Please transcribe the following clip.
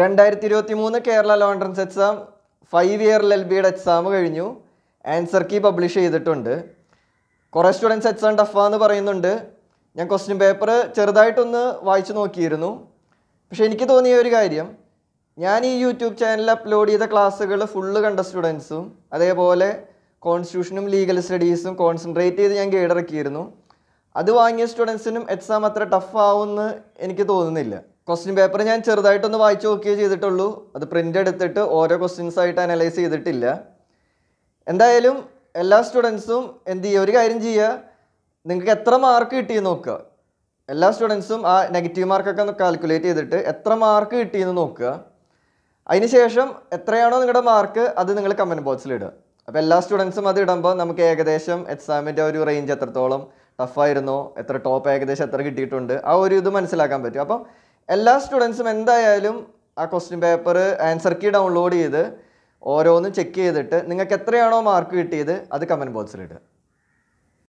രണ്ടായിരത്തി ഇരുപത്തി മൂന്ന് കേരള ലോണ്ടൻസ് എക്സാം ഫൈവ് ഇയർ എൽ ബിയുടെ എക്സാം കഴിഞ്ഞു ആൻസർ കീ പബ്ലിഷ് ചെയ്തിട്ടുണ്ട് കുറേ സ്റ്റുഡൻസ് എക്സാം ടഫാന്ന് പറയുന്നുണ്ട് ഞാൻ ക്വസ്റ്റ്യൻ പേപ്പർ ചെറുതായിട്ടൊന്ന് വായിച്ചു നോക്കിയിരുന്നു പക്ഷെ എനിക്ക് തോന്നിയ ഒരു കാര്യം ഞാൻ ഈ യൂട്യൂബ് ചാനലിൽ അപ്ലോഡ് ചെയ്ത ക്ലാസ്സുകൾ ഫുള്ള് കണ്ട സ്റ്റുഡൻസും അതേപോലെ കോൺസ്റ്റിറ്റ്യൂഷനും ലീഗൽ സ്റ്റഡീസും കോൺസെൻട്രേറ്റ് ചെയ്ത് ഞാൻ ഗൈഡ് അത് വാങ്ങിയ സ്റ്റുഡൻസിനും എക്സാം അത്ര ടഫാവുമെന്ന് എനിക്ക് തോന്നുന്നില്ല ക്വസ്റ്റ്യൻ പേപ്പർ ഞാൻ ചെറുതായിട്ടൊന്ന് വായിച്ചു നോക്കുകയേ ചെയ്തിട്ടുള്ളൂ അത് പ്രിൻ്റ് എടുത്തിട്ട് ഓരോ ക്വസ്റ്റ്യൻസ് ആയിട്ട് അനലൈസ് ചെയ്തിട്ടില്ല എന്തായാലും എല്ലാ സ്റ്റുഡൻസും എന്ത് ചെയ്യുക ഒരു കാര്യം ചെയ്യുക നിങ്ങൾക്ക് എത്ര മാർക്ക് കിട്ടിയെന്ന് നോക്കുക എല്ലാ സ്റ്റുഡൻസും ആ നെഗറ്റീവ് മാർക്കൊക്കെ ഒന്ന് കാൽക്കുലേറ്റ് ചെയ്തിട്ട് എത്ര മാർക്ക് കിട്ടിയെന്ന് നോക്കുക അതിനുശേഷം എത്രയാണോ നിങ്ങളുടെ മാർക്ക് അത് നിങ്ങൾ കമൻറ്റ് ബോക്സിൽ ഇടുക അപ്പോൾ എല്ലാ സ്റ്റുഡൻസും അത് ഇടുമ്പോൾ നമുക്ക് ഏകദേശം എക്സാമിൻ്റെ ഒരു റേഞ്ച് എത്രത്തോളം ടഫായിരുന്നോ എത്ര ടോപ്പ് ഏകദേശം എത്ര കിട്ടിയിട്ടുണ്ട് ആ ഒരു ഇത് മനസ്സിലാക്കാൻ പറ്റും അപ്പം എല്ലാ സ്റ്റുഡൻസും എന്തായാലും ആ question paper answer key download ചെയ്ത് ഓരോന്നും ചെക്ക് ചെയ്തിട്ട് നിങ്ങൾക്ക് എത്രയാണോ മാർക്ക് കിട്ടിയത് അത് കമൻറ്റ് ബോക്സിലിടുക